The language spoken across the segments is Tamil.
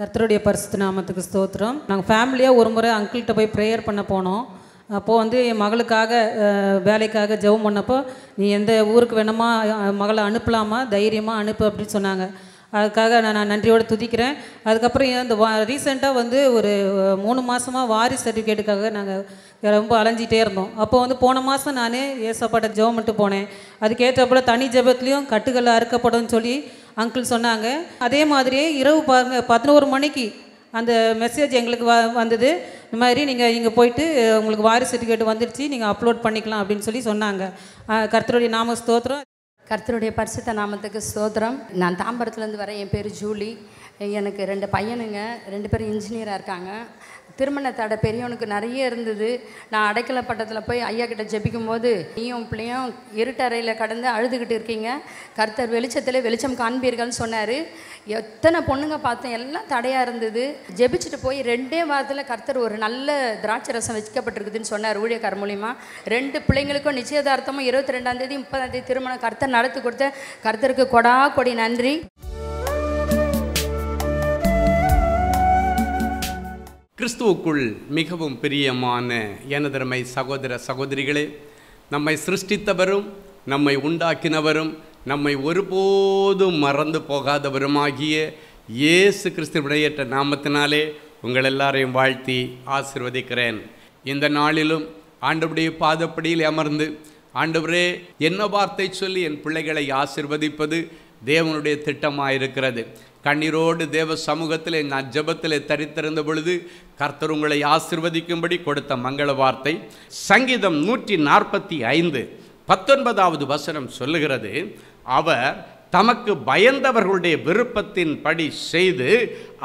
கர்த்தருடைய பரிசுத்த நாமத்துக்கு ஸ்தோத்திரம் நாங்கள் ஃபேமிலியாக ஒரு முறை அங்கிள்கிட்ட போய் ப்ரேயர் பண்ண போனோம் அப்போது வந்து என் மகளுக்காக வேலைக்காக ஜெபம் பண்ணப்போ நீ எந்த ஊருக்கு வேணுமா மகளை அனுப்பலாமா தைரியமாக அனுப்பு அப்படின்னு சொன்னாங்க அதுக்காக நான் நான் நன்றியோடு துதிக்கிறேன் அதுக்கப்புறம் இந்த வா ரீசெண்டாக வந்து ஒரு மூணு மாதமாக வாரி சர்டிஃபிகேட்டுக்காக நாங்கள் ரொம்ப அலைஞ்சிட்டே இருந்தோம் அப்போ வந்து போன மாதம் நான் ஏசப்பாட்ட ஜெபம் மட்டும் போனேன் போல் தனி ஜபத்துலேயும் கட்டுகள் அறுக்கப்படும் சொல்லி அங்கிள் சொன்னாங்க அதே மாதிரியே இரவு பாருங்க பதினோரு மணிக்கு அந்த மெசேஜ் எங்களுக்கு வ வந்தது இந்த மாதிரி நீங்கள் இங்கே போயிட்டு உங்களுக்கு வாரிசு சர்டிஃபிகேட் வந்துடுச்சு நீங்கள் அப்லோட் பண்ணிக்கலாம் அப்படின்னு சொல்லி சொன்னாங்க கர்த்தருடைய நாம ஸ்தோத்திரம் கர்த்தருடைய பரிசுத்த நாமத்துக்கு ஸ்தோத்திரம் நான் தாம்பரத்துலேருந்து வரேன் என் பேர் ஜூலி எனக்கு ரெண்டு பையனுங்க ரெண்டு பேரும் இன்ஜினியராக இருக்காங்க திருமண தடை பெரியவனுக்கு நிறைய இருந்தது நான் அடைக்கல பட்டத்தில் போய் ஐயா கிட்ட ஜெபிக்கும் போது நீயும் பிள்ளையும் இருட்டறையில் கடந்து அழுதுகிட்டு இருக்கீங்க கர்த்தர் வெளிச்சத்தில் வெளிச்சம் காண்பீர்கள்னு சொன்னார் எத்தனை பொண்ணுங்க பார்த்தேன் எல்லாம் தடையாக இருந்தது ஜெபிச்சுட்டு போய் ரெண்டே வாரத்தில் கர்த்தர் ஒரு நல்ல திராட்சை ரசம் வச்சிக்கப்பட்டிருக்குதுன்னு சொன்னார் ஊழியக்கார் மூலியமாக ரெண்டு பிள்ளைங்களுக்கும் நிச்சயதார்த்தமும் இருபத்தி ரெண்டாம் தேதி முப்பதாம் தேதி திருமணம் கர்த்தர் நடத்து கொடுத்த கர்த்தருக்கு கொடா கொடி நன்றி கிறிஸ்துவுக்குள் மிகவும் பிரியமான எனதருமை சகோதர சகோதரிகளே நம்மை சிருஷ்டித்தவரும் நம்மை உண்டாக்கினவரும் நம்மை ஒருபோதும் மறந்து போகாதவருமாகிய இயேசு விடையற்ற நாமத்தினாலே உங்கள் எல்லாரையும் வாழ்த்தி ஆசிர்வதிக்கிறேன் இந்த நாளிலும் ஆண்டவருடைய பாதப்படியில் அமர்ந்து ஆண்டவரே என்ன வார்த்தை சொல்லி என் பிள்ளைகளை ஆசிர்வதிப்பது தேவனுடைய திட்டமாக இருக்கிறது கண்ணீரோடு தேவ சமூகத்தில் நான் அஜபத்தில் தரித்திருந்த பொழுது கர்த்தர் உங்களை ஆசிர்வதிக்கும்படி கொடுத்த மங்கள வார்த்தை சங்கீதம் நூற்றி நாற்பத்தி ஐந்து பத்தொன்பதாவது வசனம் சொல்லுகிறது அவர் தமக்கு பயந்தவர்களுடைய விருப்பத்தின் படி செய்து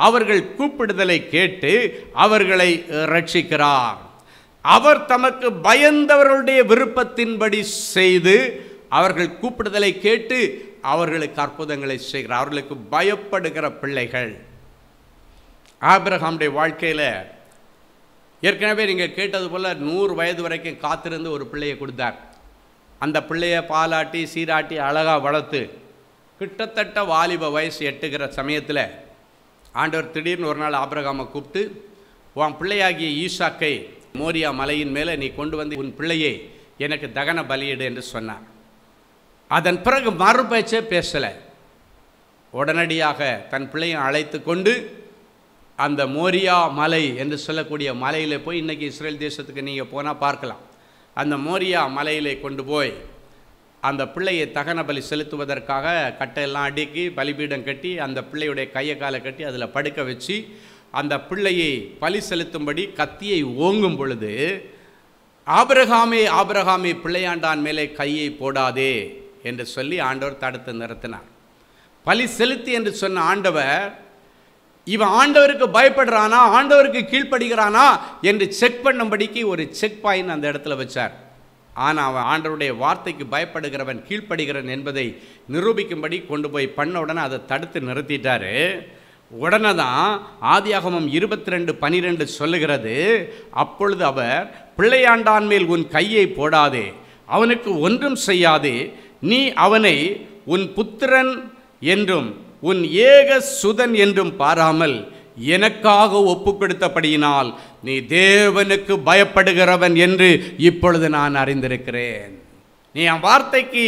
அவர்கள் கூப்பிடுதலை கேட்டு அவர்களை ரட்சிக்கிறார் அவர் தமக்கு பயந்தவர்களுடைய விருப்பத்தின்படி செய்து அவர்கள் கூப்பிடுதலை கேட்டு அவர்களுக்கு அற்புதங்களை செய்கிறார் அவர்களுக்கு பயப்படுகிற பிள்ளைகள் ஆபிரஹாமுடைய வாழ்க்கையில் ஏற்கனவே நீங்கள் கேட்டது போல் நூறு வயது வரைக்கும் காத்திருந்து ஒரு பிள்ளையை கொடுத்தார் அந்த பிள்ளையை பாலாட்டி சீராட்டி அழகாக வளர்த்து கிட்டத்தட்ட வாலிப வயசு எட்டுகிற சமயத்தில் ஆண்டவர் திடீர்னு ஒரு நாள் ஆபிரகாமை கூப்பிட்டு உன் பிள்ளையாகிய ஈஷாக்கை மோரியா மலையின் மேலே நீ கொண்டு வந்து உன் பிள்ளையை எனக்கு தகன பலியிடு என்று சொன்னார் அதன் பிறகு பேச்சே பேசலை உடனடியாக தன் பிள்ளையை அழைத்து கொண்டு அந்த மோரியா மலை என்று சொல்லக்கூடிய மலையில் போய் இன்றைக்கி இஸ்ரேல் தேசத்துக்கு நீங்கள் போனால் பார்க்கலாம் அந்த மோரியா மலையிலே கொண்டு போய் அந்த பிள்ளையை தகன பலி செலுத்துவதற்காக கட்டையெல்லாம் அடுக்கி பலிபீடம் கட்டி அந்த பிள்ளையுடைய கையை காலை கட்டி அதில் படுக்க வச்சு அந்த பிள்ளையை பலி செலுத்தும்படி கத்தியை ஓங்கும் பொழுது ஆபிரகாமே ஆபிரகாமே பிள்ளையாண்டான் மேலே கையை போடாதே என்று சொல்லி ஆண்டவர் தடுத்து நிறுத்தினார் பலி செலுத்தி என்று சொன்ன ஆண்டவர் இவன் ஆண்டவருக்கு பயப்படுறானா ஆண்டவருக்கு கீழ்ப்படுகிறானா என்று செக் பண்ணும்படிக்கு ஒரு செக் பாயிண்ட் அந்த இடத்துல வச்சார் ஆனால் அவன் ஆண்டவருடைய வார்த்தைக்கு பயப்படுகிறவன் கீழ்ப்படுகிறான் என்பதை நிரூபிக்கும்படி கொண்டு போய் பண்ண உடனே அதை தடுத்து நிறுத்திட்டார் உடனே தான் ஆதியாகமம் இருபத்தி ரெண்டு பனிரெண்டு சொல்லுகிறது அப்பொழுது அவர் பிள்ளையாண்டான் மேல் உன் கையை போடாதே அவனுக்கு ஒன்றும் செய்யாதே நீ அவனை உன் புத்திரன் என்றும் உன் ஏக சுதன் என்றும் பாராமல் எனக்காக ஒப்பு நீ தேவனுக்கு பயப்படுகிறவன் என்று இப்பொழுது நான் அறிந்திருக்கிறேன் நீ என் வார்த்தைக்கு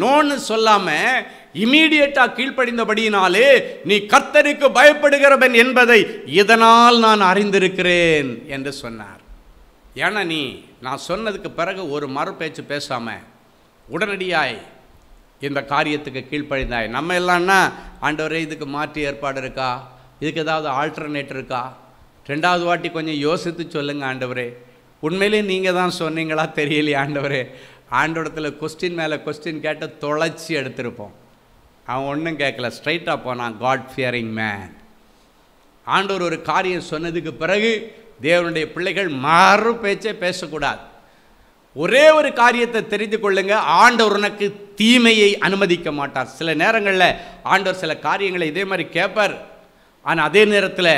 நோன்னு சொல்லாமல் இமீடியட்டாக கீழ்ப்படிந்தபடியினாலே நீ கர்த்தருக்கு பயப்படுகிறவன் என்பதை இதனால் நான் அறிந்திருக்கிறேன் என்று சொன்னார் ஏன்னா நீ நான் சொன்னதுக்கு பிறகு ஒரு மறு பேச்சு பேசாமல் உடனடியாய் இந்த காரியத்துக்கு கீழ்ப்பழிந்தாய் நம்ம எல்லாம்னா ஆண்டவரே இதுக்கு மாற்று ஏற்பாடு இருக்கா இதுக்கு ஏதாவது ஆல்டர்னேட் இருக்கா ரெண்டாவது வாட்டி கொஞ்சம் யோசித்து சொல்லுங்கள் ஆண்டவரே உண்மையிலே நீங்கள் தான் சொன்னீங்களா தெரியலையே ஆண்டவரே ஆண்டோடத்தில் கொஸ்டின் மேலே கொஸ்டின் கேட்டு தொலைச்சி எடுத்திருப்போம் அவன் ஒன்றும் கேட்கல ஸ்ட்ரைட்டாக போனான் காட் ஃபியரிங் மேன் ஆண்டவர் ஒரு காரியம் சொன்னதுக்கு பிறகு தேவனுடைய பிள்ளைகள் மாறு பேச்சே பேசக்கூடாது ஒரே ஒரு காரியத்தை தெரிந்து கொள்ளுங்க ஆண்டவர் உனக்கு தீமையை அனுமதிக்க மாட்டார் சில நேரங்களில் ஆண்டவர் சில காரியங்களை இதே மாதிரி கேட்பார் ஆனால் அதே நேரத்தில்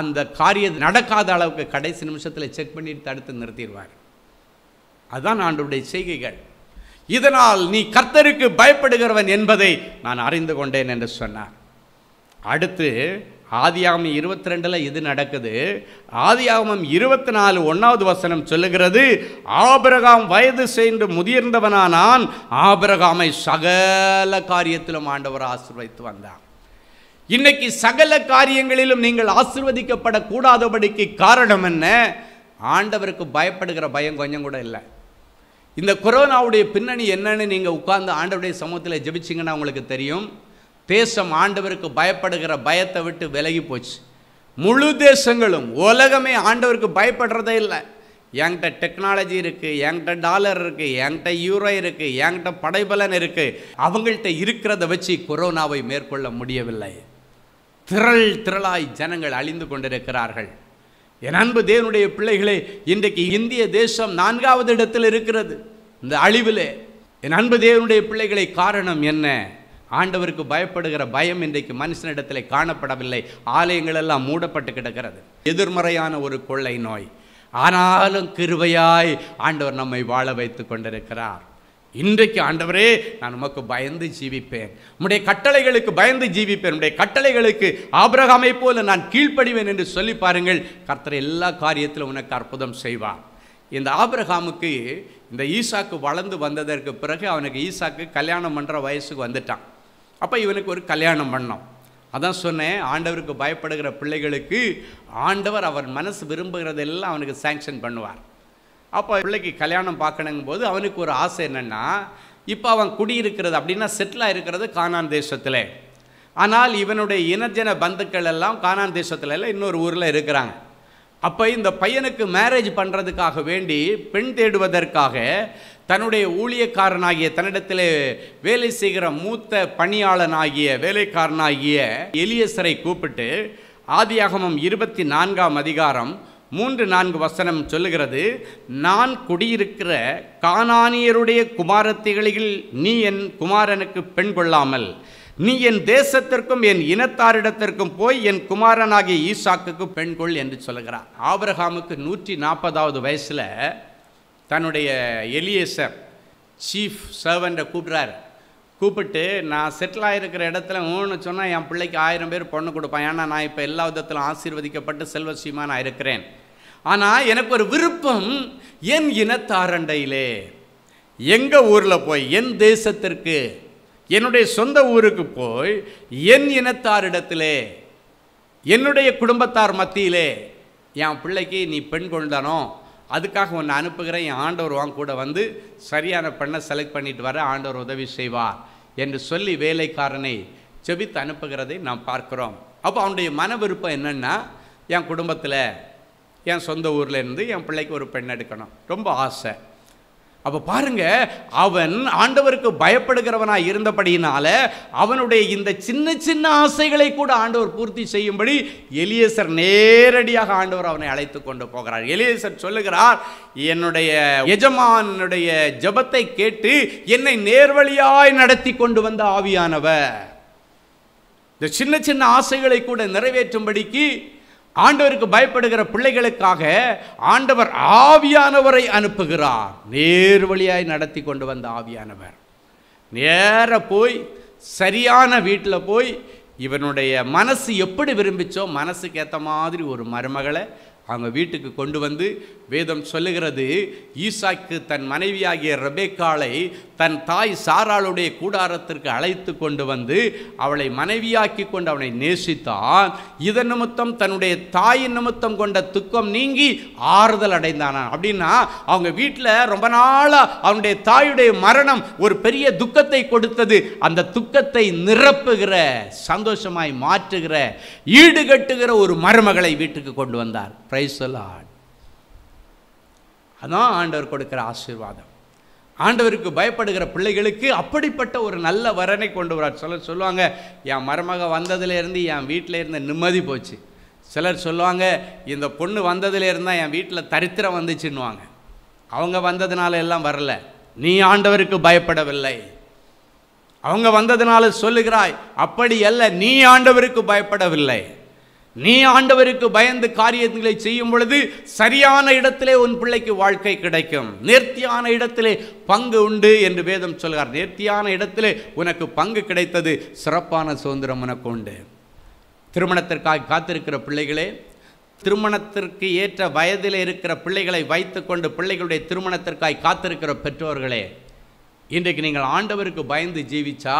அந்த காரியம் நடக்காத அளவுக்கு கடைசி நிமிஷத்தில் செக் பண்ணிட்டு தடுத்து நிறுத்திடுவார் அதுதான் ஆண்டவருடைய செய்கைகள் இதனால் நீ கர்த்தருக்கு பயப்படுகிறவன் என்பதை நான் அறிந்து கொண்டேன் என்று சொன்னார் அடுத்து ஆதியாகமம் இருபத்தி ரெண்டில் இது நடக்குது ஆதியாகமம் இருபத்தி நாலு ஒன்றாவது வசனம் சொல்லுகிறது ஆபிரகாம் வயது சென்று முதிர்ந்தவனானான் ஆபிரகாமை சகல காரியத்திலும் ஆண்டவர் ஆசிர்வதித்து வந்தான் இன்னைக்கு சகல காரியங்களிலும் நீங்கள் ஆசிர்வதிக்கப்படக்கூடாதபடிக்கு காரணம் என்ன ஆண்டவருக்கு பயப்படுகிற பயம் கொஞ்சம் கூட இல்லை இந்த கொரோனாவுடைய பின்னணி என்னன்னு நீங்கள் உட்கார்ந்து ஆண்டவுடைய சமூகத்தில் ஜெபிச்சிங்கன்னா உங்களுக்கு தெரியும் தேசம் ஆண்டவருக்கு பயப்படுகிற பயத்தை விட்டு விலகி போச்சு முழு தேசங்களும் உலகமே ஆண்டவருக்கு பயப்படுறதே இல்லை என்கிட்ட டெக்னாலஜி இருக்குது என்கிட்ட டாலர் இருக்குது என்கிட்ட யூரோ இருக்குது என்கிட்ட படைபலன் இருக்குது அவங்கள்ட்ட இருக்கிறத வச்சு கொரோனாவை மேற்கொள்ள முடியவில்லை திரள் திரளாய் ஜனங்கள் அழிந்து கொண்டிருக்கிறார்கள் என் அன்பு தேவனுடைய பிள்ளைகளே இன்றைக்கு இந்திய தேசம் நான்காவது இடத்தில் இருக்கிறது இந்த அழிவிலே என் அன்பு தேவனுடைய பிள்ளைகளை காரணம் என்ன ஆண்டவருக்கு பயப்படுகிற பயம் இன்றைக்கு மனுஷனிடத்தில் காணப்படவில்லை ஆலயங்கள் எல்லாம் மூடப்பட்டு கிடக்கிறது எதிர்மறையான ஒரு கொள்ளை நோய் ஆனாலும் கிருவையாய் ஆண்டவர் நம்மை வாழ வைத்து கொண்டிருக்கிறார் இன்றைக்கு ஆண்டவரே நான் உமக்கு பயந்து ஜீவிப்பேன் உன்னுடைய கட்டளைகளுக்கு பயந்து ஜீவிப்பேன் உடைய கட்டளைகளுக்கு ஆபரகமை போல நான் கீழ்ப்படிவேன் என்று சொல்லி பாருங்கள் கர்த்தர் எல்லா காரியத்திலும் உனக்கு அற்புதம் செய்வார் இந்த ஆபிரகாமுக்கு இந்த ஈசாக்கு வளர்ந்து வந்ததற்கு பிறகு அவனுக்கு ஈசாக்கு கல்யாணம் பண்ணுற வயசுக்கு வந்துட்டான் அப்போ இவனுக்கு ஒரு கல்யாணம் பண்ணோம் அதான் சொன்னேன் ஆண்டவருக்கு பயப்படுகிற பிள்ளைகளுக்கு ஆண்டவர் அவர் மனசு விரும்புகிறதெல்லாம் அவனுக்கு சேங்ஷன் பண்ணுவார் அப்போ பிள்ளைக்கு கல்யாணம் பார்க்கணுங்கும் போது அவனுக்கு ஒரு ஆசை என்னென்னா இப்போ அவன் குடியிருக்கிறது அப்படின்னா செட்டிலாக இருக்கிறது கானான் தேசத்தில் ஆனால் இவனுடைய இனஜன பந்துக்கள் எல்லாம் கானான் தேசத்தில் எல்லாம் இன்னொரு ஊரில் இருக்கிறாங்க அப்போ இந்த பையனுக்கு மேரேஜ் பண்ணுறதுக்காக வேண்டி பெண் தேடுவதற்காக தன்னுடைய ஊழியக்காரனாகிய தன்னிடத்திலே வேலை செய்கிற மூத்த பணியாளனாகிய வேலைக்காரனாகிய எலியசரை கூப்பிட்டு ஆதியாகமம் இருபத்தி நான்காம் அதிகாரம் மூன்று நான்கு வசனம் சொல்லுகிறது நான் குடியிருக்கிற காணானியருடைய குமாரத்திகளில் நீ என் குமாரனுக்கு பெண் கொள்ளாமல் நீ என் தேசத்திற்கும் என் இனத்தாரிடத்திற்கும் போய் என் குமாரனாகிய ஈசாக்குக்கு பெண் கொள் என்று சொல்லுகிறார் ஆபரகாமுக்கு நூற்றி நாற்பதாவது வயசில் தன்னுடைய எலியேசர் சீஃப் சர்வெண்ட்டை கூப்பிட்றாரு கூப்பிட்டு நான் செட்டில் ஆகிருக்கிற இடத்துல ஊன்னு சொன்னால் என் பிள்ளைக்கு ஆயிரம் பேர் பொண்ணு கொடுப்பேன் ஏன்னா நான் இப்போ எல்லா விதத்திலும் ஆசீர்வதிக்கப்பட்டு செல்வசியமாக நான் இருக்கிறேன் ஆனால் எனக்கு ஒரு விருப்பம் என் இனத்தாரண்டையிலே எங்கள் ஊரில் போய் என் தேசத்திற்கு என்னுடைய சொந்த ஊருக்கு போய் என் இனத்தாரிடத்திலே என்னுடைய குடும்பத்தார் மத்தியிலே என் பிள்ளைக்கு நீ பெண் கொண்டானோ அதுக்காக ஒன்று அனுப்புகிறேன் என் ஆண்டவர் வாங்க கூட வந்து சரியான பெண்ணை செலக்ட் பண்ணிட்டு வர ஆண்டவர் உதவி செய்வார் என்று சொல்லி வேலைக்காரனை செபித்து அனுப்புகிறதை நாம் பார்க்குறோம் அப்போ அவனுடைய மன விருப்பம் என்னென்னா என் குடும்பத்தில் என் சொந்த ஊரில் இருந்து என் பிள்ளைக்கு ஒரு பெண் எடுக்கணும் ரொம்ப ஆசை அப்போ பாருங்க அவன் ஆண்டவருக்கு பயப்படுகிறவனாக இருந்தபடியினால அவனுடைய இந்த சின்ன சின்ன ஆசைகளை கூட ஆண்டவர் பூர்த்தி செய்யும்படி எலியசர் நேரடியாக ஆண்டவர் அவனை அழைத்து கொண்டு போகிறார் எலியசர் சொல்லுகிறார் என்னுடைய எஜமானுடைய ஜபத்தை கேட்டு என்னை நேர்வழியாய் நடத்தி கொண்டு வந்த ஆவியானவர் இந்த சின்ன சின்ன ஆசைகளை கூட நிறைவேற்றும்படிக்கு ஆண்டவருக்கு பயப்படுகிற பிள்ளைகளுக்காக ஆண்டவர் ஆவியானவரை அனுப்புகிறார் நேர் வழியாய் நடத்தி கொண்டு வந்த ஆவியானவர் நேர போய் சரியான வீட்டில் போய் இவனுடைய மனசு எப்படி விரும்பிச்சோ மனசுக்கு ஏற்ற மாதிரி ஒரு மருமகளை அவங்க வீட்டுக்கு கொண்டு வந்து வேதம் சொல்லுகிறது ஈசாக்கு தன் மனைவியாகிய ரபேக்காளை தன் தாய் சாராளுடைய கூடாரத்திற்கு அழைத்து கொண்டு வந்து அவளை மனைவியாக்கி கொண்டு அவனை நேசித்தான் இதன் நிமித்தம் தன்னுடைய தாயின் நிமித்தம் கொண்ட துக்கம் நீங்கி ஆறுதல் அடைந்தானான் அப்படின்னா அவங்க வீட்டில் ரொம்ப நாளாக அவனுடைய தாயுடைய மரணம் ஒரு பெரிய துக்கத்தை கொடுத்தது அந்த துக்கத்தை நிரப்புகிற சந்தோஷமாய் மாற்றுகிற ஈடுகட்டுகிற ஒரு மருமகளை வீட்டுக்கு கொண்டு வந்தார் பிரைசலாட் அதான் ஆண்டவர் கொடுக்குற ஆசீர்வாதம் ஆண்டவருக்கு பயப்படுகிற பிள்ளைகளுக்கு அப்படிப்பட்ட ஒரு நல்ல வரனை கொண்டு வரார் சிலர் சொல்லுவாங்க என் மருமக வந்ததுலேருந்து என் வீட்டில் இருந்த நிம்மதி போச்சு சிலர் சொல்லுவாங்க இந்த பொண்ணு வந்ததுலேருந்து என் வீட்டில் தரித்திரம் வந்துச்சுன்னுவாங்க அவங்க வந்ததுனால எல்லாம் வரல நீ ஆண்டவருக்கு பயப்படவில்லை அவங்க வந்ததுனால சொல்லுகிறாய் அப்படி அல்ல நீ ஆண்டவருக்கு பயப்படவில்லை நீ ஆண்டவருக்கு பயந்து காரியங்களை செய்யும் பொழுது சரியான இடத்திலே உன் பிள்ளைக்கு வாழ்க்கை கிடைக்கும் நேர்த்தியான இடத்திலே பங்கு உண்டு என்று வேதம் சொல்கிறார் நேர்த்தியான இடத்திலே உனக்கு பங்கு கிடைத்தது சிறப்பான சுதந்திரம் உனக்கு உண்டு திருமணத்திற்காக காத்திருக்கிற பிள்ளைகளே திருமணத்திற்கு ஏற்ற வயதில் இருக்கிற பிள்ளைகளை வைத்துக்கொண்டு பிள்ளைகளுடைய திருமணத்திற்காய் காத்திருக்கிற பெற்றோர்களே இன்றைக்கு நீங்கள் ஆண்டவருக்கு பயந்து ஜீவிச்சா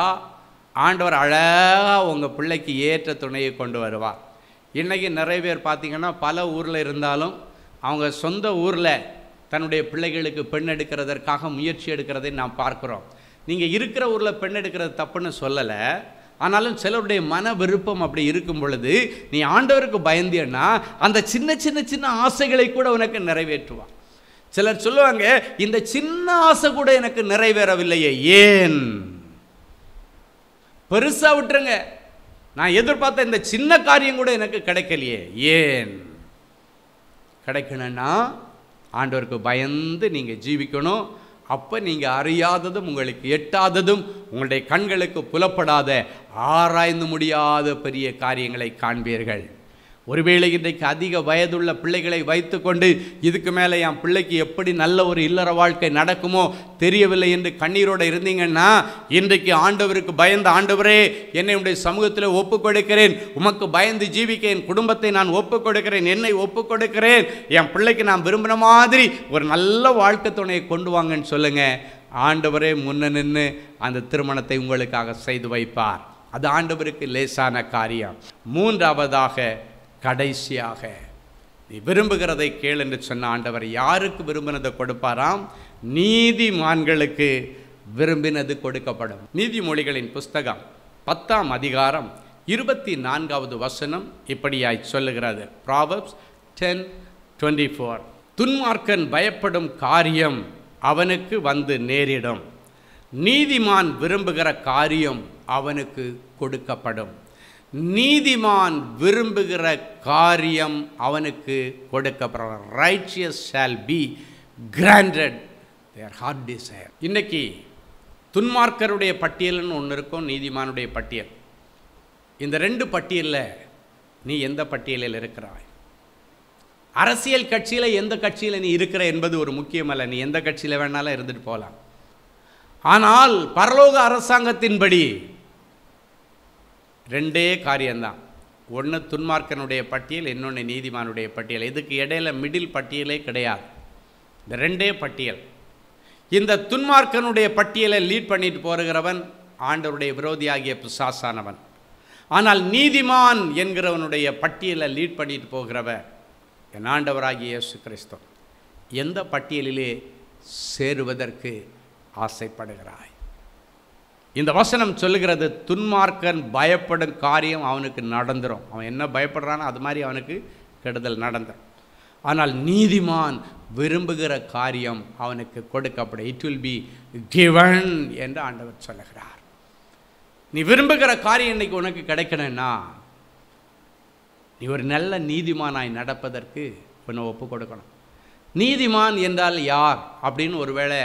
ஆண்டவர் அழகாக உங்கள் பிள்ளைக்கு ஏற்ற துணையை கொண்டு வருவார் இன்றைக்கி நிறைய பேர் பார்த்திங்கன்னா பல ஊரில் இருந்தாலும் அவங்க சொந்த ஊரில் தன்னுடைய பிள்ளைகளுக்கு பெண் எடுக்கிறதற்காக முயற்சி எடுக்கிறதை நாம் பார்க்குறோம் நீங்கள் இருக்கிற ஊரில் பெண் எடுக்கிறது தப்புன்னு சொல்லலை ஆனாலும் சிலருடைய மன விருப்பம் அப்படி இருக்கும் பொழுது நீ ஆண்டவருக்கு பயந்தியன்னா அந்த சின்ன சின்ன சின்ன ஆசைகளை கூட உனக்கு நிறைவேற்றுவான் சிலர் சொல்லுவாங்க இந்த சின்ன ஆசை கூட எனக்கு நிறைவேறவில்லையே ஏன் பெருசாக விட்டுருங்க நான் எதிர்பார்த்த இந்த சின்ன காரியம் கூட எனக்கு கிடைக்கலையே ஏன் கிடைக்கணும்னா ஆண்டவருக்கு பயந்து நீங்கள் ஜீவிக்கணும் அப்போ நீங்கள் அறியாததும் உங்களுக்கு எட்டாததும் உங்களுடைய கண்களுக்கு புலப்படாத ஆராய்ந்து முடியாத பெரிய காரியங்களை காண்பீர்கள் ஒருவேளை இன்றைக்கு அதிக வயதுள்ள பிள்ளைகளை வைத்துக்கொண்டு இதுக்கு மேலே என் பிள்ளைக்கு எப்படி நல்ல ஒரு இல்லற வாழ்க்கை நடக்குமோ தெரியவில்லை என்று கண்ணீரோடு இருந்தீங்கன்னா இன்றைக்கு ஆண்டவருக்கு பயந்த ஆண்டவரே என்னை உடைய சமூகத்தில் ஒப்பு கொடுக்கிறேன் உமக்கு பயந்து ஜீவிக்க என் குடும்பத்தை நான் ஒப்பு கொடுக்கிறேன் என்னை ஒப்பு கொடுக்கிறேன் என் பிள்ளைக்கு நான் விரும்பின மாதிரி ஒரு நல்ல வாழ்க்கை துணையை கொண்டு வாங்கன்னு சொல்லுங்கள் ஆண்டவரே முன்ன நின்று அந்த திருமணத்தை உங்களுக்காக செய்து வைப்பார் அது ஆண்டவருக்கு லேசான காரியம் மூன்றாவதாக கடைசியாக நீ விரும்புகிறதை கேள் என்று சொன்ன ஆண்டவர் யாருக்கு விரும்பினதை கொடுப்பாராம் நீதிமான்களுக்கு விரும்பினது கொடுக்கப்படும் நீதிமொழிகளின் புஸ்தகம் பத்தாம் அதிகாரம் இருபத்தி நான்காவது வசனம் இப்படியாய் சொல்லுகிறது ப்ராவப்ஸ் டென் டுவெண்ட்டி ஃபோர் துன்மார்க்கன் பயப்படும் காரியம் அவனுக்கு வந்து நேரிடும் நீதிமான் விரும்புகிற காரியம் அவனுக்கு கொடுக்கப்படும் நீதிமான் விரும்புகிற காரியம் அவனுக்கு கொடுக்கப்படுற righteous shall be granted their heart desire இன்றைக்கி துன்மார்க்கருடைய பட்டியல்னு ஒன்று இருக்கும் நீதிமானுடைய பட்டியல் இந்த ரெண்டு பட்டியலில் நீ எந்த பட்டியலில் இருக்கிறாய் அரசியல் கட்சியில் எந்த கட்சியில் நீ இருக்கிற என்பது ஒரு முக்கியமல்ல நீ எந்த கட்சியில் வேணாலும் இருந்துட்டு போகலாம் ஆனால் பரலோக அரசாங்கத்தின்படி ரெண்டே காரியம்தான் ஒன்று துன்மார்க்கனுடைய பட்டியல் இன்னொன்று நீதிமானுடைய பட்டியல் இதுக்கு இடையில மிடில் பட்டியலே கிடையாது இந்த ரெண்டே பட்டியல் இந்த துன்மார்க்கனுடைய பட்டியலை லீட் பண்ணிட்டு போகிறவன் ஆண்டவருடைய விரோதியாகிய பிசாசானவன் ஆனால் நீதிமான் என்கிறவனுடைய பட்டியலை லீட் பண்ணிட்டு போகிறவ என் ஆண்டவராகிய இயேசு கிறிஸ்தவன் எந்த பட்டியலிலே சேருவதற்கு ஆசைப்படுகிறாய் இந்த வசனம் சொல்லுகிறது துன்மார்க்கன் பயப்படும் காரியம் அவனுக்கு நடந்துடும் அவன் என்ன பயப்படுறானோ அது மாதிரி அவனுக்கு கெடுதல் நடந்துடும் ஆனால் நீதிமான் விரும்புகிற காரியம் அவனுக்கு கொடுக்கப்படும் இட் வில் பி கிவன் என்று ஆண்டவர் சொல்லுகிறார் நீ விரும்புகிற காரியம் இன்றைக்கி உனக்கு கிடைக்கணும்னா நீ ஒரு நல்ல நீதிமானாய் நடப்பதற்கு உன்னை ஒப்பு கொடுக்கணும் நீதிமான் என்றால் யார் அப்படின்னு ஒருவேளை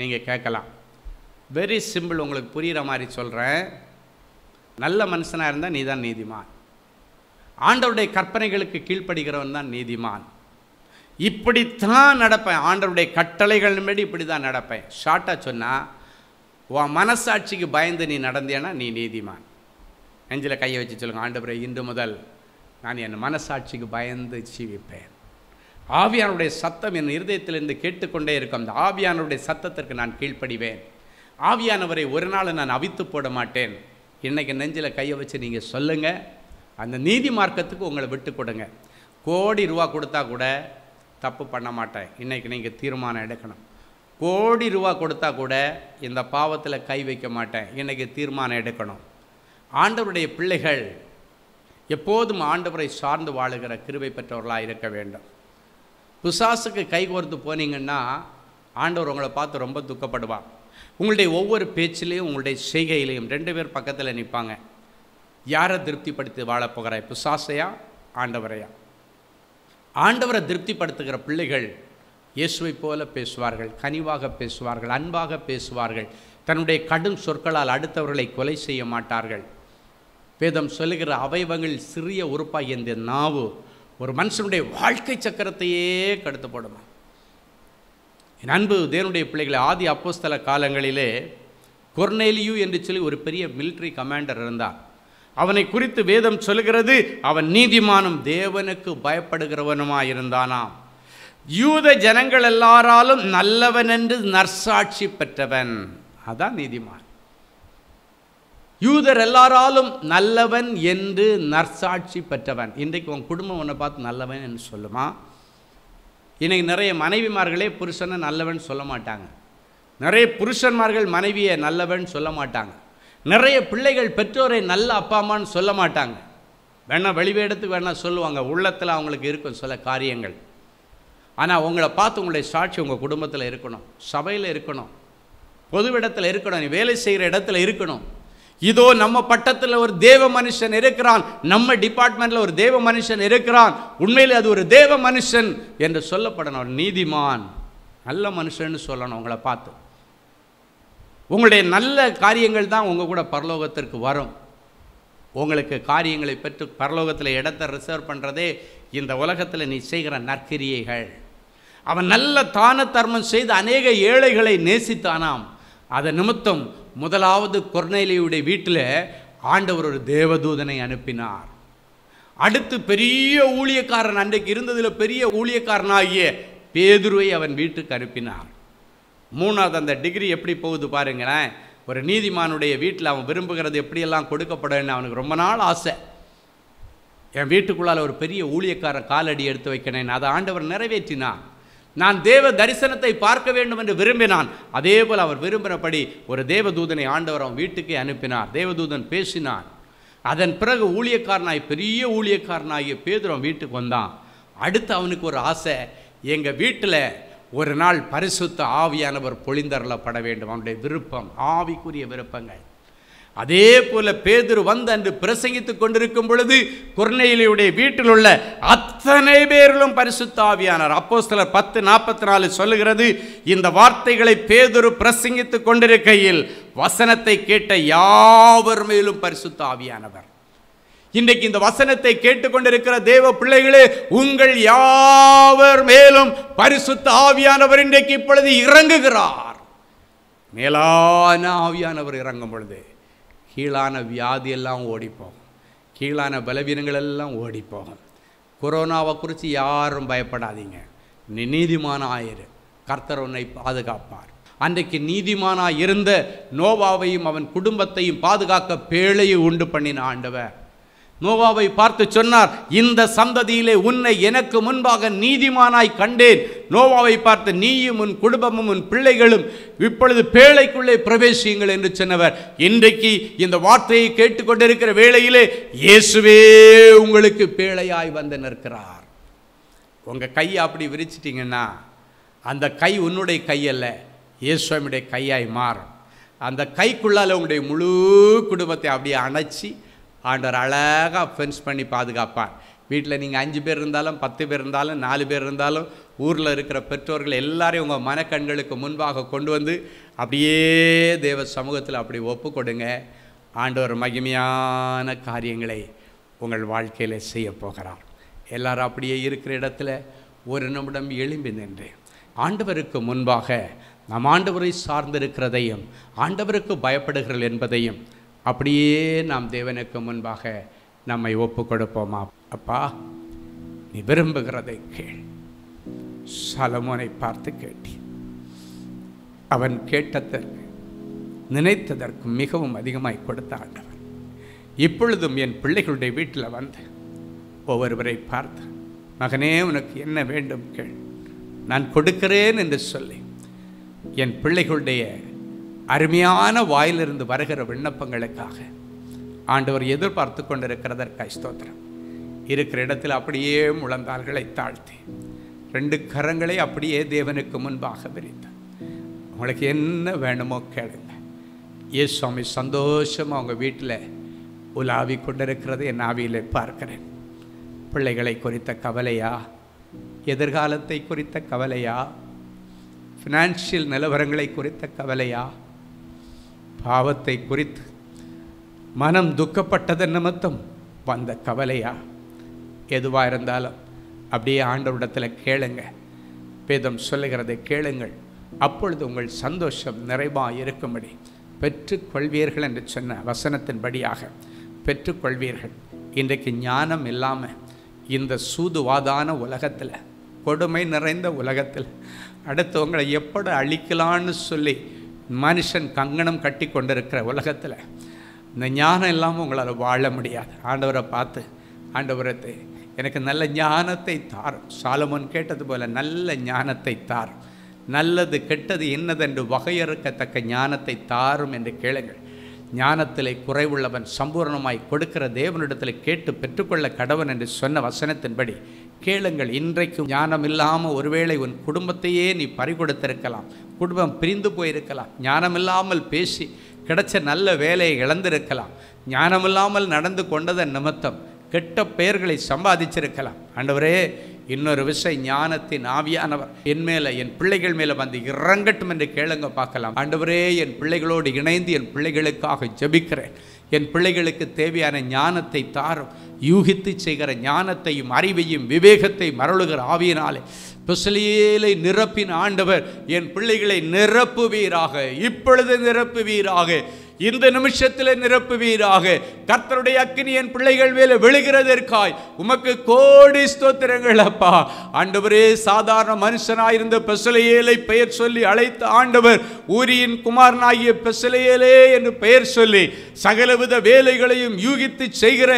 நீங்கள் கேட்கலாம் வெரி சிம்பிள் உங்களுக்கு புரிகிற மாதிரி சொல்கிறேன் நல்ல மனுஷனாக இருந்தால் நீ தான் நீதிமான் ஆண்டவருடைய கற்பனைகளுக்கு கீழ்ப்படுகிறவன் தான் நீதிமான் இப்படித்தான் நடப்பேன் ஆண்டவருடைய கட்டளைகள் மேடி இப்படி தான் நடப்பேன் ஷார்ட்டாக சொன்னால் உன் மனசாட்சிக்கு பயந்து நீ நடந்தேன்னா நீ நீதிமான் நெஞ்சில் கையை வச்சு சொல்லுங்கள் ஆண்டவரை இன்று முதல் நான் என் மனசாட்சிக்கு பயந்து ஜீவிப்பேன் ஆவியானுடைய சத்தம் என் இருதயத்திலிருந்து கேட்டுக்கொண்டே இருக்கும் அந்த ஆவியானுடைய சத்தத்திற்கு நான் கீழ்ப்படிவேன் ஆவியானவரை ஒரு நாள் நான் அவித்து போட மாட்டேன் இன்றைக்கி நெஞ்சில் கையை வச்சு நீங்கள் சொல்லுங்கள் அந்த நீதி மார்க்கத்துக்கு உங்களை விட்டு கொடுங்க கோடி ரூபா கொடுத்தா கூட தப்பு பண்ண மாட்டேன் இன்றைக்கி நீங்கள் தீர்மானம் எடுக்கணும் கோடி ரூபா கொடுத்தா கூட இந்த பாவத்தில் கை வைக்க மாட்டேன் இன்றைக்கி தீர்மானம் எடுக்கணும் ஆண்டவருடைய பிள்ளைகள் எப்போதும் ஆண்டவரை சார்ந்து வாழுகிற கிருவை பெற்றவர்களாக இருக்க வேண்டும் பிசாசுக்கு கை கோர்த்து போனீங்கன்னா ஆண்டவர் உங்களை பார்த்து ரொம்ப துக்கப்படுவான் உங்களுடைய ஒவ்வொரு பேச்சிலையும் உங்களுடைய செய்கையிலையும் ரெண்டு பேர் பக்கத்தில் நிற்பாங்க யாரை திருப்திப்படுத்தி வாழப்போகிறாய் புசாசையா ஆண்டவரையா ஆண்டவரை திருப்திப்படுத்துகிற பிள்ளைகள் இயேசுவை போல பேசுவார்கள் கனிவாக பேசுவார்கள் அன்பாக பேசுவார்கள் தன்னுடைய கடும் சொற்களால் அடுத்தவர்களை கொலை செய்ய மாட்டார்கள் வேதம் சொல்லுகிற அவைவங்கள் சிறிய உறுப்பாகிய இந்த நாவு ஒரு மனுஷனுடைய வாழ்க்கை சக்கரத்தையே கடுத்து போடுமா என் அன்பு தேவனுடைய பிள்ளைகளை ஆதி அப்போஸ்தல காலங்களிலே கொர்னேலியு என்று சொல்லி ஒரு பெரிய மிலிட்ரி கமாண்டர் இருந்தான் அவனை குறித்து வேதம் சொல்கிறது அவன் நீதிமானும் தேவனுக்கு பயப்படுகிறவனுமாய் இருந்தானாம் யூத ஜனங்கள் எல்லாராலும் நல்லவன் என்று நற்சாட்சி பெற்றவன் அதான் நீதிமான் யூதர் எல்லாராலும் நல்லவன் என்று நற்சாட்சி பெற்றவன் இன்றைக்கு உன் குடும்பம் உன்னை பார்த்து நல்லவன் என்று சொல்லுமா இன்றைக்கி நிறைய மனைவிமார்களே புருஷனை நல்லவன் சொல்ல மாட்டாங்க நிறைய புருஷன்மார்கள் மனைவியை நல்லவன் சொல்ல மாட்டாங்க நிறைய பிள்ளைகள் பெற்றோரை நல்ல அப்பா அம்மான்னு சொல்ல மாட்டாங்க வேணால் வெளிவேடத்துக்கு வேணால் சொல்லுவாங்க உள்ளத்தில் அவங்களுக்கு இருக்கும் சில காரியங்கள் ஆனால் உங்களை பார்த்து உங்களுடைய சாட்சி உங்கள் குடும்பத்தில் இருக்கணும் சபையில் இருக்கணும் பொதுவிடத்தில் இருக்கணும் நீ வேலை செய்கிற இடத்துல இருக்கணும் இதோ நம்ம பட்டத்தில் ஒரு தேவ மனுஷன் இருக்கிறான் நம்ம டிபார்ட்மெண்ட்டில் ஒரு தேவ மனுஷன் இருக்கிறான் உண்மையில் அது ஒரு தேவ மனுஷன் என்று சொல்லப்படணும் நீதிமான் நல்ல மனுஷன்னு சொல்லணும் உங்களை பார்த்து உங்களுடைய நல்ல காரியங்கள் தான் உங்கள் கூட பரலோகத்திற்கு வரும் உங்களுக்கு காரியங்களை பெற்று பரலோகத்தில் இடத்தை ரிசர்வ் பண்ணுறதே இந்த உலகத்தில் நீ செய்கிற நற்கிரியைகள் அவன் நல்ல தான தர்மம் செய்து அநேக ஏழைகளை நேசித்தானாம் அதன் நிமித்தம் முதலாவது கொர்நேலியுடைய வீட்டில் ஆண்டவர் ஒரு தேவதூதனை அனுப்பினார் அடுத்து பெரிய ஊழியக்காரன் அன்றைக்கு இருந்ததில் பெரிய ஊழியக்காரனாகிய பேதுருவை அவன் வீட்டுக்கு அனுப்பினார் மூணாவது அந்த டிகிரி எப்படி போகுது பாருங்களேன் ஒரு நீதிமானுடைய வீட்டில் அவன் விரும்புகிறது எப்படியெல்லாம் கொடுக்கப்படும் அவனுக்கு ரொம்ப நாள் ஆசை என் வீட்டுக்குள்ளால் ஒரு பெரிய ஊழியக்காரன் காலடி எடுத்து வைக்கணும் அதை ஆண்டவர் நிறைவேற்றினான் நான் தேவ தரிசனத்தை பார்க்க வேண்டும் என்று விரும்பினான் அதே போல் அவர் விரும்பினபடி ஒரு தேவதூதனை ஆண்டவர் அவன் வீட்டுக்கே அனுப்பினார் தேவதூதன் பேசினான் அதன் பிறகு ஊழியக்காரனாய் பெரிய ஊழியக்காரனாகிய பேதுரம் வீட்டுக்கு வந்தான் அடுத்து அவனுக்கு ஒரு ஆசை எங்கள் வீட்டில் ஒரு நாள் பரிசுத்த ஆவியானவர் பொழிந்தரலப்பட வேண்டும் அவனுடைய விருப்பம் ஆவிக்குரிய விருப்பங்கள் அதே போல பேதுரு வந்து அன்று பிரசங்கித்துக் கொண்டிருக்கும் பொழுது குர்நெயிலியுடைய வீட்டில் உள்ள அத்தனை பேரிலும் பரிசுத்தாவியானார் அப்போ சிலர் பத்து நாற்பத்தி நாலு சொல்லுகிறது இந்த வார்த்தைகளை பேதுரு பிரசங்கித்துக் கொண்டிருக்கையில் வசனத்தை கேட்ட யாவர் மேலும் பரிசுத்தாவியானவர் இன்றைக்கு இந்த வசனத்தை கேட்டுக்கொண்டிருக்கிற தேவ பிள்ளைகளே உங்கள் யாவர் மேலும் பரிசுத்த ஆவியானவர் இன்றைக்கு இப்பொழுது இறங்குகிறார் மேலான ஆவியானவர் இறங்கும் பொழுது கீழான வியாதியெல்லாம் ஓடிப்போகும் கீழான பலவீனங்கள் எல்லாம் ஓடிப்போகும் கொரோனாவை குறித்து யாரும் பயப்படாதீங்க நீ நீதிமான ஆயிரு கர்த்தர் உன்னை பாதுகாப்பார் அன்றைக்கு நீதிமானாக இருந்த நோவாவையும் அவன் குடும்பத்தையும் பாதுகாக்க பேழையை உண்டு பண்ணின ஆண்டவர் நோவாவை பார்த்து சொன்னார் இந்த சந்ததியிலே உன்னை எனக்கு முன்பாக நீதிமானாய் கண்டேன் நோவாவை பார்த்து நீயும் உன் குடும்பமும் உன் பிள்ளைகளும் இப்பொழுது பேழைக்குள்ளே பிரவேசியுங்கள் என்று சொன்னவர் இன்றைக்கு இந்த வார்த்தையை கேட்டுக்கொண்டிருக்கிற வேளையிலே இயேசுவே உங்களுக்கு பேழையாய் வந்து நிற்கிறார் உங்கள் கையை அப்படி விரிச்சிட்டிங்கன்னா அந்த கை உன்னுடைய கையல்ல இயேசுவாமியுடைய கையாய் மாறும் அந்த கைக்குள்ளால் உங்களுடைய முழு குடும்பத்தை அப்படியே அணைச்சி ஆண்டவர் அழகாக ஃபென்ஸ் பண்ணி பாதுகாப்பார் வீட்டில் நீங்கள் அஞ்சு பேர் இருந்தாலும் பத்து பேர் இருந்தாலும் நாலு பேர் இருந்தாலும் ஊரில் இருக்கிற பெற்றோர்கள் எல்லாரையும் உங்கள் மனக்கண்களுக்கு முன்பாக கொண்டு வந்து அப்படியே தேவ சமூகத்தில் அப்படி ஒப்பு கொடுங்க ஆண்டவர் மகிமையான காரியங்களை உங்கள் வாழ்க்கையில் செய்ய போகிறார் எல்லாரும் அப்படியே இருக்கிற இடத்துல ஒரு நிமிடம் எழும்பி நின்று ஆண்டவருக்கு முன்பாக நம் ஆண்டவரை சார்ந்திருக்கிறதையும் ஆண்டவருக்கு பயப்படுகிறோம் என்பதையும் அப்படியே நாம் தேவனுக்கு முன்பாக நம்மை ஒப்பு கொடுப்போமா அப்பா நீ விரும்புகிறதை கேள் சலமோனை பார்த்து கேட்டி அவன் கேட்டதற்கு நினைத்ததற்கு மிகவும் அதிகமாய் கொடுத்த ஆண்டவன் இப்பொழுதும் என் பிள்ளைகளுடைய வீட்டில் வந்து ஒவ்வொருவரை பார்த்து மகனே உனக்கு என்ன வேண்டும் கேள் நான் கொடுக்கிறேன் என்று சொல்லி என் பிள்ளைகளுடைய அருமையான வாயிலிருந்து வருகிற விண்ணப்பங்களுக்காக ஆண்டவர் எதிர்பார்த்து கொண்டிருக்கிறதற்கு ஸ்தோத்திரம் இருக்கிற இடத்தில் அப்படியே முழந்தாள்களை தாழ்த்தி ரெண்டு கரங்களை அப்படியே தேவனுக்கு முன்பாக விரித்தார் உங்களுக்கு என்ன வேணுமோ கேளுங்க ஏ சுவாமி சந்தோஷமாக அவங்க வீட்டில் உலாவி கொண்டிருக்கிறது என் ஆவியில் பார்க்கிறேன் பிள்ளைகளை குறித்த கவலையா எதிர்காலத்தை குறித்த கவலையா ஃபினான்ஷியல் நிலவரங்களை குறித்த கவலையா பாவத்தை குறித்து மனம் துக்கப்பட்டதன் நிமித்தம் வந்த கவலையா எதுவாக இருந்தாலும் அப்படியே ஆண்டவரிடத்தில் கேளுங்க வேதம் சொல்லுகிறதை கேளுங்கள் அப்பொழுது உங்கள் சந்தோஷம் நிறைவாக இருக்கும்படி பெற்றுக்கொள்வீர்கள் என்று சொன்ன வசனத்தின் படியாக பெற்றுக்கொள்வீர்கள் இன்றைக்கு ஞானம் இல்லாமல் இந்த சூதுவாதான உலகத்தில் கொடுமை நிறைந்த உலகத்தில் அடுத்தவங்களை எப்படி அழிக்கலான்னு சொல்லி மனுஷன் கங்கணம் கட்டி கொண்டிருக்கிற உலகத்தில் இந்த ஞானம் இல்லாமல் உங்களால் வாழ முடியாது ஆண்டவரை பார்த்து ஆண்டவரத்து எனக்கு நல்ல ஞானத்தை தாரும் சாலமோன் கேட்டது போல் நல்ல ஞானத்தை தாரும் நல்லது கெட்டது என்னதென்று வகையறுக்கத்தக்க ஞானத்தை தாரும் என்று கேளுங்கள் ஞானத்திலே குறைவுள்ளவன் சம்பூர்ணமாய் கொடுக்கிற தேவனிடத்தில் கேட்டு பெற்றுக்கொள்ள கடவன் என்று சொன்ன வசனத்தின்படி கேளுங்கள் இன்றைக்கும் ஞானம் இல்லாமல் ஒருவேளை உன் குடும்பத்தையே நீ பறிகொடுத்திருக்கலாம் குடும்பம் பிரிந்து போயிருக்கலாம் ஞானம் இல்லாமல் பேசி கிடைச்ச நல்ல வேலையை இழந்திருக்கலாம் ஞானமில்லாமல் நடந்து கொண்டதன் நிமித்தம் கெட்ட பெயர்களை சம்பாதிச்சிருக்கலாம் ஆண்டவரே இன்னொரு விஷயம் ஞானத்தின் ஆவியானவர் என் மேலே என் பிள்ளைகள் மேலே வந்து இறங்கட்டும் என்று கேளுங்க பார்க்கலாம் ஆண்டவரே என் பிள்ளைகளோடு இணைந்து என் பிள்ளைகளுக்காக ஜபிக்கிறேன் என் பிள்ளைகளுக்கு தேவையான ஞானத்தை தாரும் யூகித்து செய்கிற ஞானத்தையும் அறிவையும் விவேகத்தை மரளுகிற ஆவியினாலே பிசலியலை நிரப்பின் ஆண்டவர் என் பிள்ளைகளை நிரப்புவீராக இப்பொழுது நிரப்புவீராக இந்த நிமிஷத்தில் நிரப்புவீராக கர்த்தருடைய அக்னியின் பிள்ளைகள் மேலே விழுகிறதற்காய் உமக்கு கோடி ஸ்தோத்திரங்கள் அப்பா ஆண்டவரே சாதாரண மனுஷனாயிருந்த பெசலையேலை பெயர் சொல்லி அழைத்த ஆண்டவர் ஊரியின் குமாரனாகிய பெசலையேலே என்று பெயர் சொல்லி சகலவித வேலைகளையும் யூகித்து செய்கிற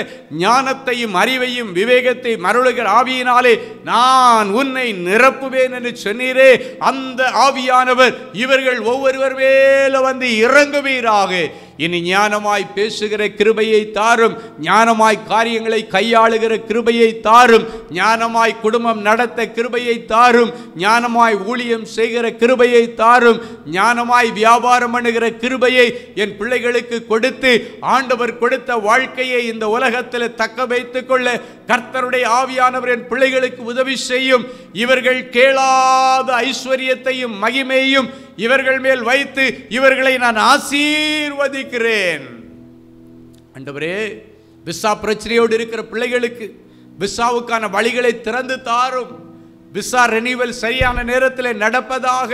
ஞானத்தையும் அறிவையும் விவேகத்தை மருளுகிற ஆவியினாலே நான் உன்னை நிரப்புவேன் என்று சொன்னீரே அந்த ஆவியானவர் இவர்கள் ஒவ்வொருவர் மேல வந்து இறங்குவீராக হবে இனி ஞானமாய் பேசுகிற கிருபையை தாரும் ஞானமாய் காரியங்களை கையாளுகிற கிருபையை தாரும் ஞானமாய் குடும்பம் நடத்த கிருபையை தாரும் ஞானமாய் ஊழியம் செய்கிற கிருபையை தாரும் ஞானமாய் வியாபாரம் பண்ணுகிற கிருபையை என் பிள்ளைகளுக்கு கொடுத்து ஆண்டவர் கொடுத்த வாழ்க்கையை இந்த உலகத்தில் தக்க வைத்துக் கொள்ள கர்த்தருடைய ஆவியானவர் என் பிள்ளைகளுக்கு உதவி செய்யும் இவர்கள் கேளாத ஐஸ்வர்யத்தையும் மகிமையும் இவர்கள் மேல் வைத்து இவர்களை நான் ஆசீர்வதி இருக்கிறேன் அண்டவரே விசா பிரச்சனையோடு இருக்கிற பிள்ளைகளுக்கு விசாவுக்கான வழிகளை திறந்து தாரும் விசா ரெனிவல் சரியான நேரத்தில் நடப்பதாக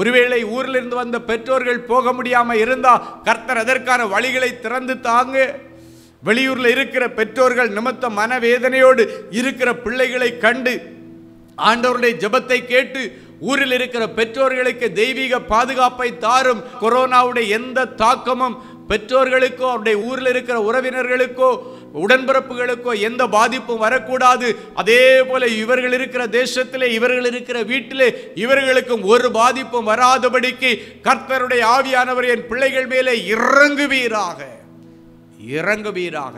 ஒருவேளை ஊரிலிருந்து வந்த பெற்றோர்கள் போக முடியாமல் இருந்தால் கர்த்தர் அதற்கான வழிகளை திறந்து தாங்க வெளியூரில் இருக்கிற பெற்றோர்கள் நிமித்த மனவேதனையோடு இருக்கிற பிள்ளைகளை கண்டு ஆண்டவருடைய ஜபத்தை கேட்டு ஊரில் இருக்கிற பெற்றோர்களுக்கு தெய்வீக பாதுகாப்பை தாரும் கொரோனாவுடைய எந்த தாக்கமும் பெற்றோர்களுக்கோ அவருடைய ஊரில் இருக்கிற உறவினர்களுக்கோ உடன்பிறப்புகளுக்கோ எந்த பாதிப்பும் வரக்கூடாது அதே போல இவர்கள் இருக்கிற தேசத்திலே இவர்கள் இருக்கிற வீட்டிலே இவர்களுக்கும் ஒரு பாதிப்பும் வராதபடிக்கு கர்த்தருடைய ஆவியானவர் என் பிள்ளைகள் மேலே இறங்குவீராக இறங்குவீராக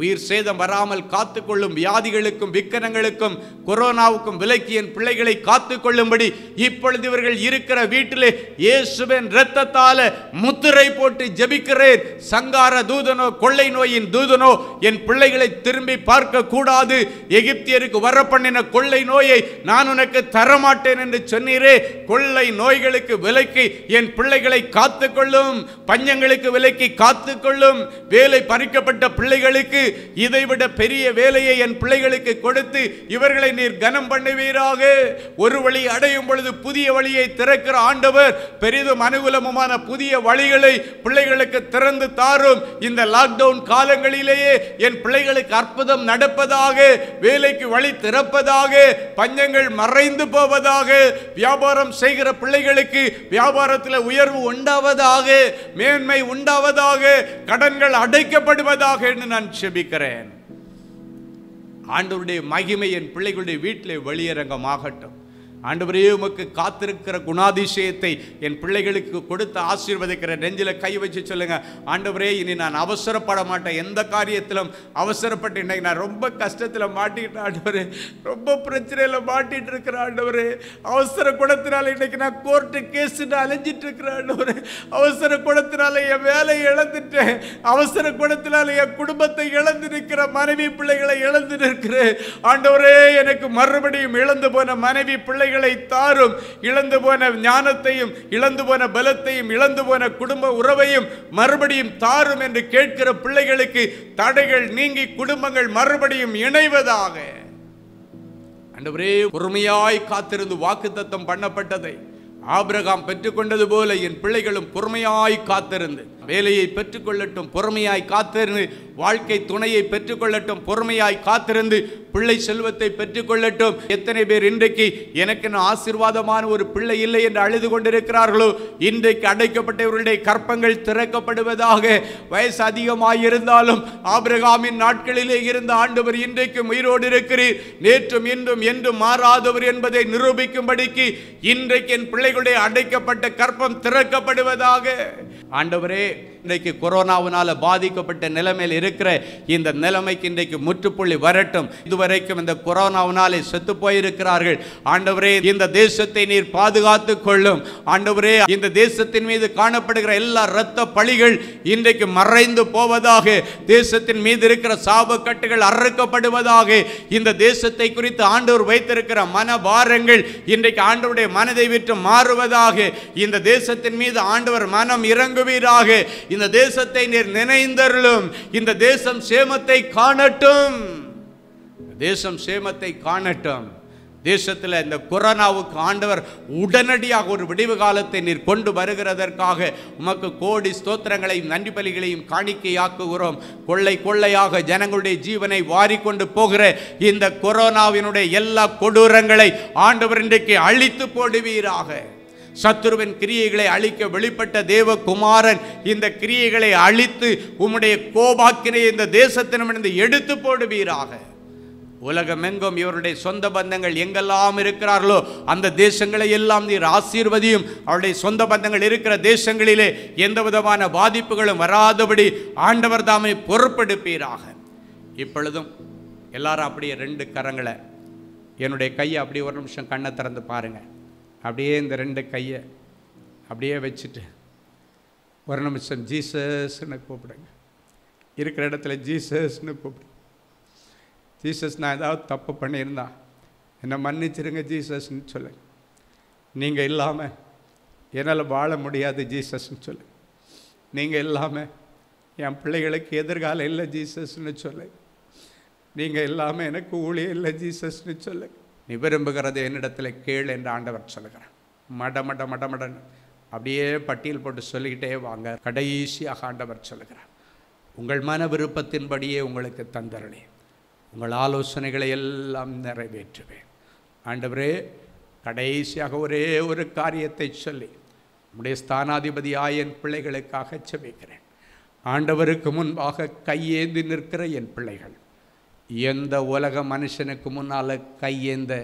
உயிர் சேதம் வராமல் காத்துக்கொள்ளும் வியாதிகளுக்கும் விக்கனங்களுக்கும் கொரோனாவுக்கும் விலக்கி என் பிள்ளைகளை காத்துக்கொள்ளும்படி இப்பொழுது இவர்கள் இருக்கிற வீட்டிலே இயேசுவின் இரத்தத்தால முத்திரை போட்டு ஜபிக்கிறேன் சங்கார தூதனோ கொள்ளை நோயின் தூதனோ என் பிள்ளைகளை திரும்பி பார்க்க கூடாது எகிப்தியருக்கு வரப்பண்ணின கொள்ளை நோயை நான் உனக்கு தரமாட்டேன் என்று சொன்னீரே கொள்ளை நோய்களுக்கு விலக்கி என் பிள்ளைகளை காத்துக்கொள்ளும் பஞ்சங்களுக்கு விலக்கி காத்துக்கொள்ளும் வேலை பறிக்கப்பட்ட பிள்ளைகளுக்கு இதைவிட பெரிய வேலையை என் பிள்ளைகளுக்கு கொடுத்து இவர்களை நீர் கனம் பண்ணுவீராக ஒரு வழி அடையும் பொழுது புதிய வழியை திறக்கிற ஆண்டவர் பெரிதும் அனுகூலமான புதிய வழிகளை பிள்ளைகளுக்கு திறந்து தாரும் இந்த லாக்டவுன் காலங்களிலேயே என் பிள்ளைகளுக்கு அற்புதம் நடப்பதாக வேலைக்கு வழி திறப்பதாக பஞ்சங்கள் மறைந்து போவதாக வியாபாரம் செய்கிற பிள்ளைகளுக்கு வியாபாரத்தில் உயர்வு உண்டாவதாக மேன்மை உண்டாவதாக கடன்கள் அடைக்கப்படுவதாக என்று நான் ஜெபிக்கிறேன் ஆண்டவருடைய மகிமை என் பிள்ளைகளுடைய வீட்டில் வெளியரங்கமாகட்டும் ஆண்டவரே உமக்கு காத்திருக்கிற குணாதிசயத்தை என் பிள்ளைகளுக்கு கொடுத்து ஆசீர்வதிக்கிற நெஞ்சில் கை வச்சு சொல்லுங்கள் ஆண்டவரே இனி நான் அவசரப்பட மாட்டேன் எந்த காரியத்திலும் அவசரப்பட்டு இன்னைக்கு நான் ரொம்ப கஷ்டத்தில் மாட்டிக்கிட்டேன் ஆண்டவரே ரொம்ப பிரச்சனையில் மாட்டிகிட்டு இருக்கிற ஆண்டவரே அவசர குணத்தினால இன்னைக்கு நான் கோர்ட்டு கேஸுன்னு அலைஞ்சிட்டு இருக்கிற ஆண்டவரே அவசர குணத்தினால என் வேலையை இழந்துட்டேன் அவசர குணத்தினால என் குடும்பத்தை இழந்து நிற்கிற மனைவி பிள்ளைகளை இழந்து நிற்கிறேன் ஆண்டவரே எனக்கு மறுபடியும் இழந்து போன மனைவி பிள்ளைகள் நன்மைகளை தாரும் இழந்து போன ஞானத்தையும் இழந்து போன பலத்தையும் இழந்து போன குடும்ப உறவையும் மறுபடியும் தாரும் என்று கேட்கிற பிள்ளைகளுக்கு தடைகள் நீங்கி குடும்பங்கள் மறுபடியும் இணைவதாக அண்டவரே பொறுமையாய் காத்திருந்து வாக்குத்தத்தம் பண்ணப்பட்டதை ஆபிரகாம் பெற்றுக்கொண்டது போல என் பிள்ளைகளும் பொறுமையாய் காத்திருந்து வேலையை பெற்றுக்கொள்ளட்டும் பொறுமையாய் காத்திருந்து வாழ்க்கை துணையை பெற்றுக்கொள்ளட்டும் பொறுமையாய் காத்திருந்து பிள்ளை செல்வத்தை பெற்றுக்கொள்ளட்டும் எத்தனை பேர் இன்றைக்கு எனக்கு ஆசீர்வாதமான ஒரு பிள்ளை இல்லை என்று அழுது கொண்டிருக்கிறார்களோ இன்றைக்கு அடைக்கப்பட்டவர்களுடைய கற்பங்கள் திறக்கப்படுவதாக வயசு அதிகமாக இருந்தாலும் ஆபிரகாமின் நாட்களிலே இருந்த ஆண்டவர் இன்றைக்கும் உயிரோடு இருக்கிறீர் நேற்றும் இன்றும் என்றும் மாறாதவர் என்பதை நிரூபிக்கும்படிக்கு இன்றைக்கு என் பிள்ளைகளுடைய அடைக்கப்பட்ட கற்பம் திறக்கப்படுவதாக ஆண்டவரே இன்றைக்கு கொரோனாவினால் பாதிக்கப்பட்ட நிலைமையில் இருக்கிற இந்த நிலைமைக்கு இன்றைக்கு முற்றுப்புள்ளி வரட்டும் இதுவரைக்கும் இந்த கொரோனாவினாலே செத்து போயிருக்கிறார்கள் ஆண்டவரே இந்த தேசத்தை நீர் பாதுகாத்து கொள்ளும் ஆண்டவரே இந்த தேசத்தின் மீது காணப்படுகிற எல்லா இரத்த பழிகள் இன்றைக்கு மறைந்து போவதாக தேசத்தின் மீது இருக்கிற சாபக்கட்டுகள் அறுக்கப்படுவதாக இந்த தேசத்தை குறித்து ஆண்டவர் வைத்திருக்கிற மன பாரங்கள் இன்றைக்கு ஆண்டவருடைய மனதை விட்டு மாறுவதாக இந்த தேசத்தின் மீது ஆண்டவர் மனம் இறங்குவீராக இந்த தேசத்தை நீர் நினைந்தருளும் இந்த தேசம் சேமத்தை காணட்டும் தேசம் சேமத்தை காணட்டும் தேசத்தில் இந்த கொரோனாவுக்கு ஆண்டவர் உடனடியாக ஒரு விடிவு காலத்தை நீர் கொண்டு வருகிறதற்காக உமக்கு கோடி ஸ்தோத்திரங்களையும் நன்றி பலிகளையும் காணிக்கையாக்குகிறோம் கொள்ளை கொள்ளையாக ஜனங்களுடைய ஜீவனை வாரி கொண்டு போகிற இந்த கொரோனாவினுடைய எல்லா கொடூரங்களை ஆண்டவர் இன்றைக்கு அழித்து போடுவீராக சத்துருவின் கிரியைகளை அழிக்க வெளிப்பட்ட தேவகுமாரன் இந்த கிரியைகளை அழித்து உம்முடைய கோபாக்கினை இந்த தேசத்தினமிருந்து எடுத்து போடுவீராக உலகமெங்கும் இவருடைய சொந்த பந்தங்கள் எங்கெல்லாம் இருக்கிறார்களோ அந்த தேசங்களை எல்லாம் நீர் ஆசீர்வதியும் அவருடைய சொந்த பந்தங்கள் இருக்கிற தேசங்களிலே எந்த விதமான பாதிப்புகளும் வராதபடி ஆண்டவர் தாமே பொறுப்பெடுப்பீராக இப்பொழுதும் எல்லாரும் அப்படியே ரெண்டு கரங்களை என்னுடைய கையை அப்படி ஒரு நிமிஷம் கண்ணை திறந்து பாருங்கள் அப்படியே இந்த ரெண்டு கையை அப்படியே வச்சுட்டு ஒரு நிமிஷம் ஜீசஸ்ன்னு கூப்பிடுங்க இருக்கிற இடத்துல ஜீசஸ்ன்னு கூப்பிடு ஜீசஸ் நான் ஏதாவது தப்பு பண்ணியிருந்தான் என்னை மன்னிச்சிருங்க ஜீசஸ்ன்னு சொல்லுங்கள் நீங்கள் இல்லாமல் என்னால் வாழ முடியாது ஜீசஸ்ன்னு சொல்லுங்கள் நீங்கள் இல்லாமல் என் பிள்ளைகளுக்கு எதிர்காலம் இல்லை ஜீசஸ்ன்னு சொல்லுங்கள் நீங்கள் இல்லாமல் எனக்கு ஊழியம் இல்லை ஜீசஸ்ன்னு சொல்லுங்கள் நீ விரும்புகிறது என்னிடத்தில் கேள் என்று ஆண்டவர் சொல்லுகிறான் மட மட மடமடன் அப்படியே பட்டியல் போட்டு சொல்லிக்கிட்டே வாங்க கடைசியாக ஆண்டவர் சொல்லுகிறார் உங்கள் மன விருப்பத்தின்படியே உங்களுக்கு தந்தரளே உங்கள் ஆலோசனைகளை எல்லாம் நிறைவேற்றுவேன் ஆண்டவரே கடைசியாக ஒரே ஒரு காரியத்தை சொல்லி நம்முடைய ஸ்தானாதிபதியாக என் பிள்ளைகளுக்காக செவிக்கிறேன் ஆண்டவருக்கு முன்பாக கையேந்தி நிற்கிற என் பிள்ளைகள் எந்த உலக மனுஷனுக்கு முன்னால் கையேந்த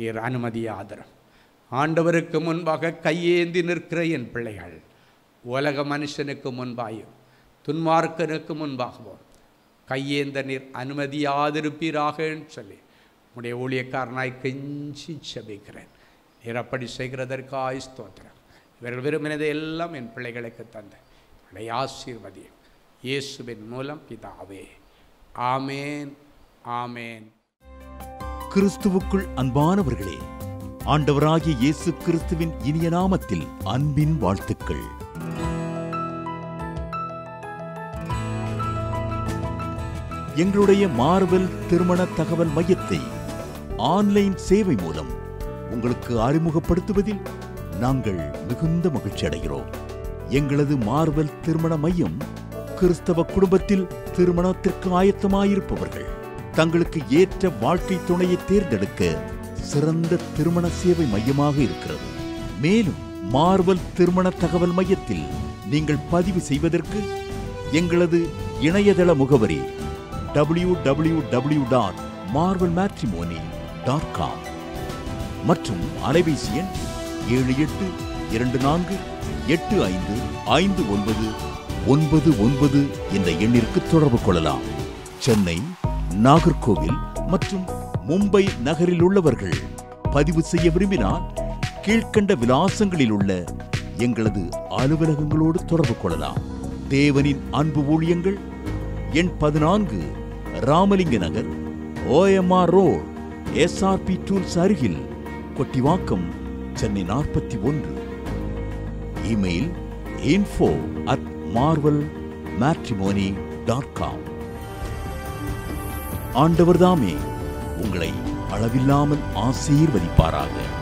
நீர் அனுமதி ஆதரம் ஆண்டவருக்கு முன்பாக கையேந்தி நிற்கிற என் பிள்ளைகள் உலக மனுஷனுக்கு முன்பாயும் துன்மார்க்கனுக்கு முன்பாகவும் கையேந்த நீர் அனுமதியாதிருப்பீராகன்னு சொல்லி உடைய ஊழியக்காரனாய் கெஞ்சி செபிக்கிறேன் நீர் அப்படி செய்கிறதற்காய் ஸ்தோத்திரம் இவர்கள் விரும்பினதை எல்லாம் என் பிள்ளைகளுக்கு தந்த உடைய ஆசீர்வதியம் இயேசுவின் மூலம் பிதாவே ஆமேன் ஆமேன் கிறிஸ்துவுக்குள் அன்பானவர்களே ஆண்டவராகிய இயேசு கிறிஸ்துவின் இனிய நாமத்தில் அன்பின் வாழ்த்துக்கள் எங்களுடைய மார்வெல் திருமண தகவல் மையத்தை ஆன்லைன் சேவை மூலம் உங்களுக்கு அறிமுகப்படுத்துவதில் நாங்கள் மிகுந்த மகிழ்ச்சி அடைகிறோம் எங்களது மார்வல் திருமண மையம் கிறிஸ்தவ குடும்பத்தில் திருமணத்திற்கு ஆயத்தமாயிருப்பவர்கள் தங்களுக்கு ஏற்ற வாழ்க்கை துணையை தேர்ந்தெடுக்க சிறந்த திருமண சேவை மையமாக இருக்கிறது மேலும் மார்வல் திருமண தகவல் மையத்தில் நீங்கள் பதிவு செய்வதற்கு எங்களது இணையதள முகவரி W W W dot Marvel Matrimony dot com மற்றும் அலைபேசி எண் ஏழு எட்டு இரண்டு நான்கு எட்டு ஐந்து ஐந்து ஒன்பது ஒன்பது ஒன்பது என்ற எண்ணிற்கு தொடர்பு கொள்ளலாம் சென்னை நாகர்கோவில் மற்றும் மும்பை நகரில் உள்ளவர்கள் பதிவு செய்ய விரும்பினால் கீழ்கண்ட விலாசங்களில் உள்ள எங்களது அலுவலகங்களோடு தொடர்பு கொள்ளலாம் தேவனின் அன்பு ஊழியங்கள் எண் பதினான்கு Ramalinga Nagar OMR road SRP tools அருகில் கொட்டிவாக்கம் சென்னை நாற்பத்தி ஒன்று email info at Marvel Matrimony dot com ஆண்டவர்தாமே உங்களை அளவில்லாமல் ஆசீர்வதிப்பாராக